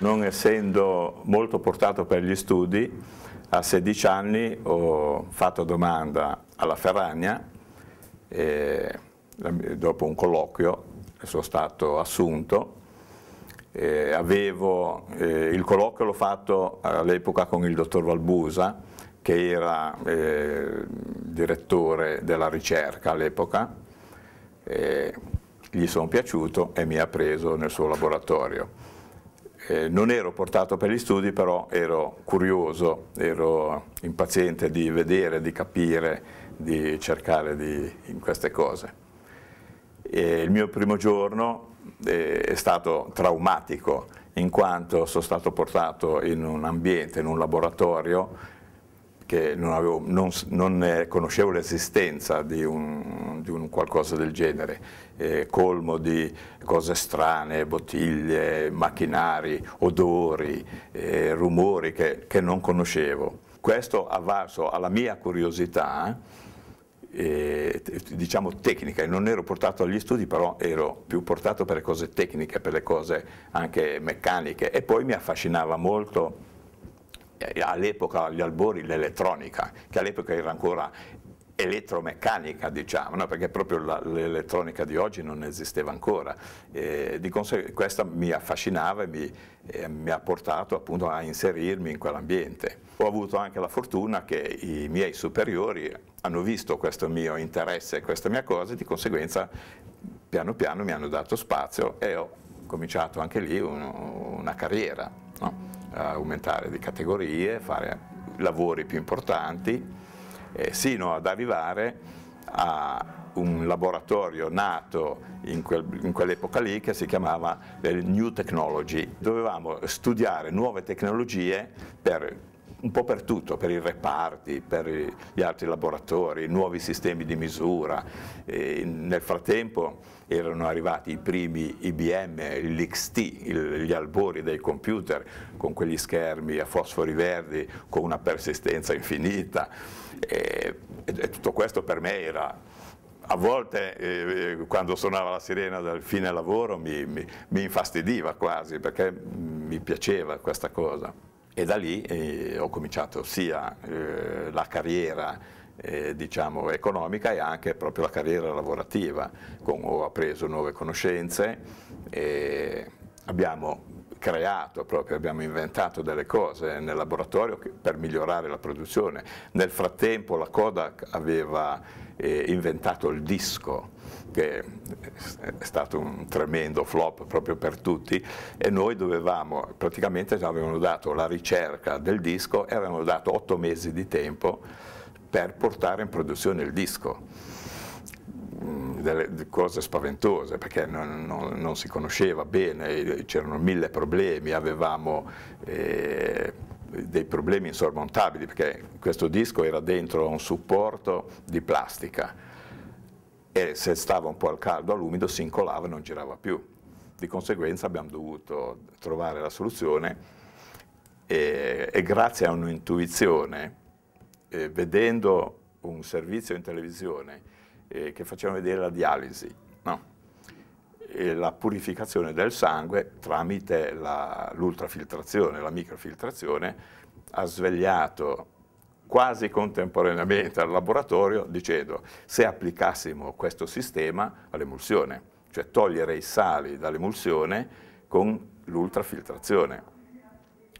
non essendo molto portato per gli studi, a 16 anni ho fatto domanda alla Ferragna, e, dopo un colloquio sono stato assunto, eh, avevo, eh, il colloquio l'ho fatto all'epoca con il dottor Valbusa, che era eh, direttore della ricerca all'epoca, gli sono piaciuto e mi ha preso nel suo laboratorio eh, non ero portato per gli studi, però ero curioso, ero impaziente di vedere, di capire, di cercare di, in queste cose. E il mio primo giorno eh, è stato traumatico, in quanto sono stato portato in un ambiente, in un laboratorio, che non, avevo, non, non eh, conoscevo l'esistenza di, di un, qualcosa del genere, eh, colmo di cose strane, bottiglie, macchinari, odori, eh, rumori che, che, non conoscevo. Questo ha valso alla mia curiosità, eh, diciamo tecnica, non ero portato agli studi, però ero più portato per le cose tecniche, per le cose anche meccaniche e poi mi affascinava molto eh, all'epoca agli albori l'elettronica, che all'epoca era ancora elettromeccanica, diciamo, no? perché proprio l'elettronica di oggi non esisteva ancora. Eh, di conseguenza questa mi affascinava e mi, eh, mi, ha portato appunto a inserirmi in quell'ambiente. Ho avuto anche la fortuna che i miei superiori hanno visto questo mio interesse, e questa mia cosa, e di conseguenza piano piano mi hanno dato spazio e ho cominciato anche lì un, una carriera. No? aumentare di categorie, fare lavori più importanti, eh, sino ad arrivare a un laboratorio nato in, quel, in quell'epoca lì che si chiamava eh, New Technology. Dovevamo studiare nuove tecnologie per un po' per tutto, per i reparti, per gli altri laboratori, nuovi sistemi di misura. E nel frattempo erano arrivati i primi IBM, l'XT, gli albori dei computer, con quegli schermi a fosfori verdi, con una persistenza infinita. e, e tutto questo per me era a volte eh, eh quando suonava la sirena del fine lavoro mi, mi, mi infastidiva quasi perché mi piaceva questa cosa e da lì eh, ho cominciato sia eh, la carriera eh, diciamo, economica e anche proprio la carriera lavorativa, con, ho appreso nuove conoscenze, abbiamo creato proprio, abbiamo inventato delle cose nel laboratorio per migliorare la produzione, nel frattempo la Kodak aveva eh, inventato il disco che è stato un tremendo flop proprio per tutti e noi dovevamo, praticamente ci avevano dato la ricerca del disco e avevano dato otto mesi di tempo per portare in produzione il disco mm, delle cose spaventose perché non, non, non si conosceva bene, c'erano mille problemi, avevamo eh, dei problemi insormontabili perché questo disco era dentro un supporto di plastica e se stava un po' al caldo, all'umido, si incolava e non girava più. Di conseguenza abbiamo dovuto trovare la soluzione e, e grazie a un'intuizione, eh, vedendo un servizio in televisione eh, che faceva vedere la dialisi, no? la purificazione del sangue tramite l'ultrafiltrazione, la, la microfiltrazione, ha svegliato quasi contemporaneamente al laboratorio dicendo se applicassimo questo sistema all'emulsione, cioè togliere i sali dall'emulsione con l'ultrafiltrazione,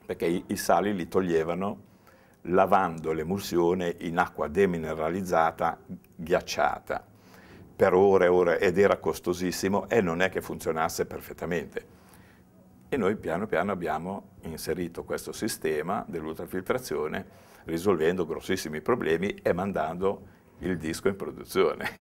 perché i, i, sali li toglievano lavando l'emulsione in acqua demineralizzata ghiacciata per ore e ore ed era costosissimo e non è che funzionasse perfettamente. E noi piano piano abbiamo inserito questo sistema dell'ultrafiltrazione risolvendo grossissimi problemi e mandando il disco in produzione.